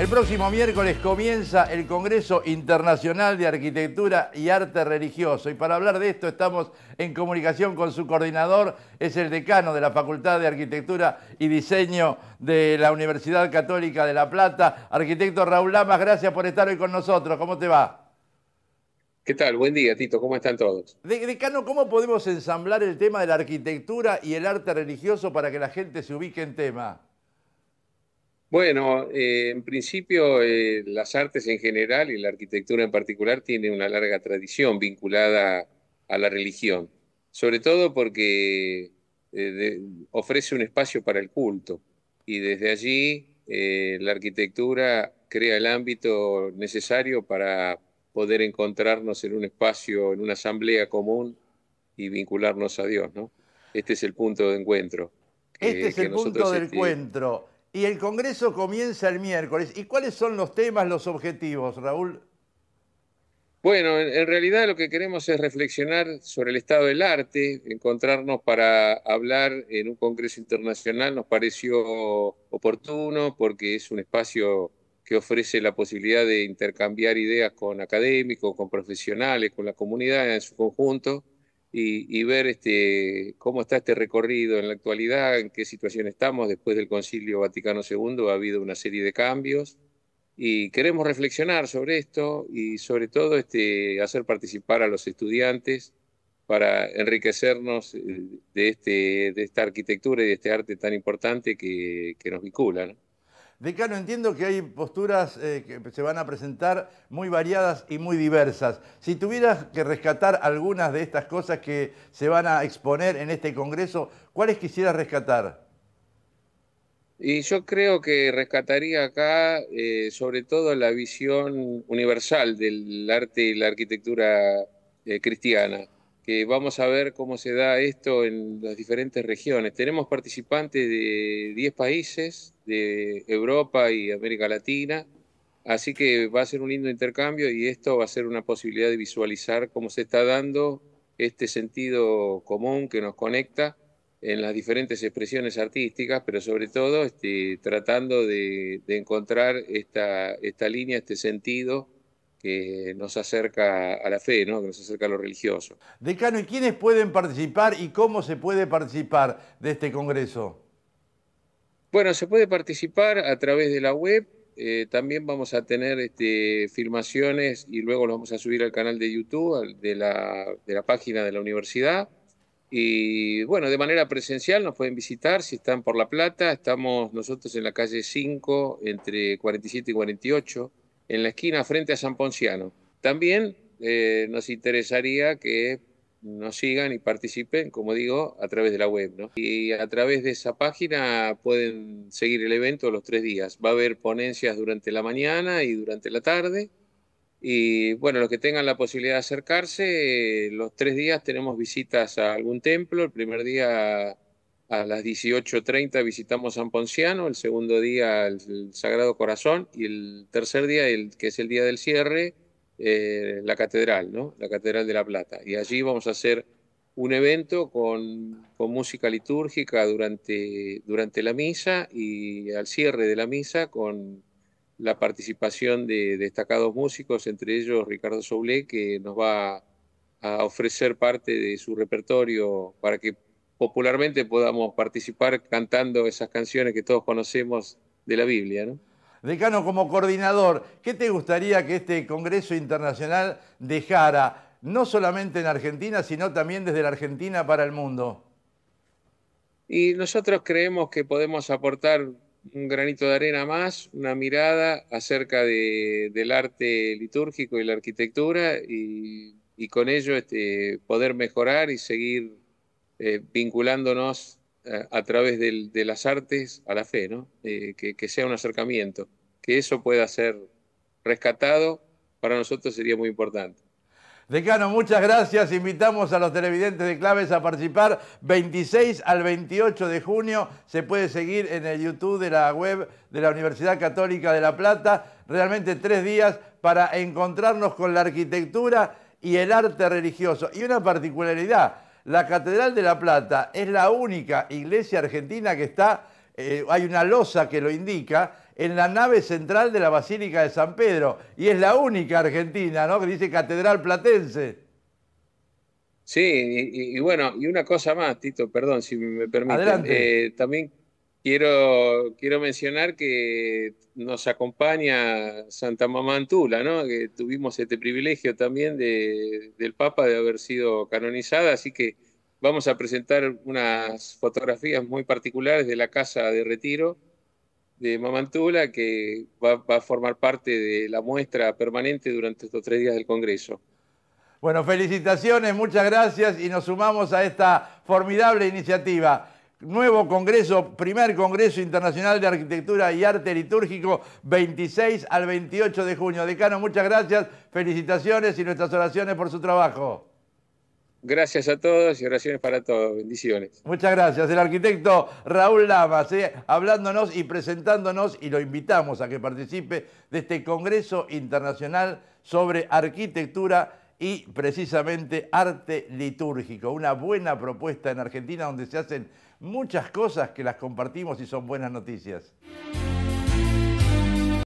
El próximo miércoles comienza el Congreso Internacional de Arquitectura y Arte Religioso. Y para hablar de esto estamos en comunicación con su coordinador, es el decano de la Facultad de Arquitectura y Diseño de la Universidad Católica de La Plata, arquitecto Raúl Lamas. Gracias por estar hoy con nosotros. ¿Cómo te va? ¿Qué tal? Buen día, Tito. ¿Cómo están todos? decano, ¿cómo podemos ensamblar el tema de la arquitectura y el arte religioso para que la gente se ubique en tema? Bueno, eh, en principio eh, las artes en general y la arquitectura en particular tienen una larga tradición vinculada a la religión, sobre todo porque eh, ofrece un espacio para el culto y desde allí la arquitectura crea el ámbito necesario para poder encontrarnos en un espacio, en una asamblea común y vincularnos a Dios, Este es el punto de encuentro. este es el punto de encuentro. Y el Congreso comienza el miércoles. ¿Y cuáles son los temas, los objetivos, Raúl? Bueno, en, realidad lo que queremos es reflexionar sobre el estado del arte, encontrarnos para hablar en un Congreso Internacional nos pareció oportuno porque es un espacio que ofrece la posibilidad de intercambiar ideas con académicos, con profesionales, con la comunidad en su conjunto y, ver este, cómo está este recorrido en la actualidad, en qué situación estamos después del Concilio Vaticano II, ha habido una serie de cambios y queremos reflexionar sobre esto y sobre todo este, hacer participar a los estudiantes para enriquecernos eh, de, este, de esta arquitectura y de este arte tan importante que, nos vinculan Decano, entiendo que hay posturas eh, que se van a presentar muy variadas y muy diversas. Si tuvieras que rescatar algunas de estas cosas que se van a exponer en este Congreso, ¿cuáles quisieras rescatar? Y yo creo que rescataría acá eh, sobre todo la visión universal del arte y la arquitectura eh, cristiana vamos a ver cómo se da esto en las diferentes regiones. Tenemos participantes de 10 países, de Europa y América Latina, así que va a ser un lindo intercambio y esto va a ser una posibilidad de visualizar cómo se está dando este sentido común que nos conecta en las diferentes expresiones artísticas, pero sobre todo este, tratando de, encontrar esta línea, este sentido que nos acerca a la fe, ¿no? que nos acerca a lo religioso. Decano, ¿y quiénes pueden participar y cómo se puede participar de este Congreso? Bueno, se puede participar a través de la web. Eh, también vamos a tener este, filmaciones y luego los vamos a subir al canal de YouTube, de la, de la página de la universidad. Y bueno, de manera presencial nos pueden visitar si están por La Plata. Estamos nosotros en la calle 5, entre 47 y 48 en la esquina frente a San Ponciano. También eh, nos interesaría que nos sigan y participen, como digo, a través de la web. Y a través de esa página pueden seguir el evento los tres días. Va a haber ponencias durante la mañana y durante la tarde. Y bueno, los que tengan la posibilidad de acercarse, los tres días tenemos visitas a algún templo. El primer día a las 18.30 visitamos San Ponciano, el segundo día el Sagrado Corazón y el tercer día, el, que es el día del cierre, eh, la catedral, ¿no? La catedral de La Plata. Y allí vamos a hacer un evento con, música litúrgica durante, durante la misa y al cierre de la misa con la participación de destacados músicos, entre ellos Ricardo Soublé, que nos va a ofrecer parte de su repertorio para que popularmente podamos participar cantando esas canciones que todos conocemos de la Biblia. Decano, como coordinador, ¿qué te gustaría que este Congreso Internacional dejara, no solamente en Argentina, sino también desde la Argentina para el mundo? Y nosotros creemos que podemos aportar un granito de arena más, una mirada acerca del arte litúrgico y la arquitectura y, con ello este, poder mejorar y seguir eh, vinculándonos eh, a través de las artes a la fe, ¿no? Eh, que, sea un acercamiento, que eso pueda ser rescatado, para nosotros sería muy importante. Decano, muchas gracias. Invitamos a los televidentes de Claves a participar 26 al 28 de junio. Se puede seguir en el YouTube de la web de la Universidad Católica de La Plata. Realmente tres días para encontrarnos con la arquitectura y el arte religioso. Y una particularidad, la Catedral de La Plata es la única iglesia argentina que está, eh, hay una losa que lo indica, en la nave central de la Basílica de San Pedro. Y es la única argentina, ¿no? Que dice Catedral Platense. Sí, y, bueno, y una cosa más, Tito, perdón, si me permite. Eh, también quiero, quiero mencionar que nos acompaña Santa Mamantula, ¿no? que tuvimos este privilegio también del Papa de haber sido canonizada, así que vamos a presentar unas fotografías muy particulares de la casa de retiro de Mamantula, que va a formar parte de la muestra permanente durante estos tres días del Congreso. Bueno, felicitaciones, muchas gracias y nos sumamos a esta formidable iniciativa nuevo Congreso, primer Congreso Internacional de Arquitectura y Arte Litúrgico, 26 al 28 de junio. Decano, muchas gracias, felicitaciones y nuestras oraciones por su trabajo. Gracias a todos y oraciones para todos. Bendiciones. Muchas gracias. El arquitecto Raúl Lamas, ¿eh? hablándonos y presentándonos, y lo invitamos a que participe de este Congreso Internacional sobre Arquitectura y precisamente arte litúrgico. Una buena propuesta en Argentina donde se hacen muchas cosas que las compartimos y son buenas noticias.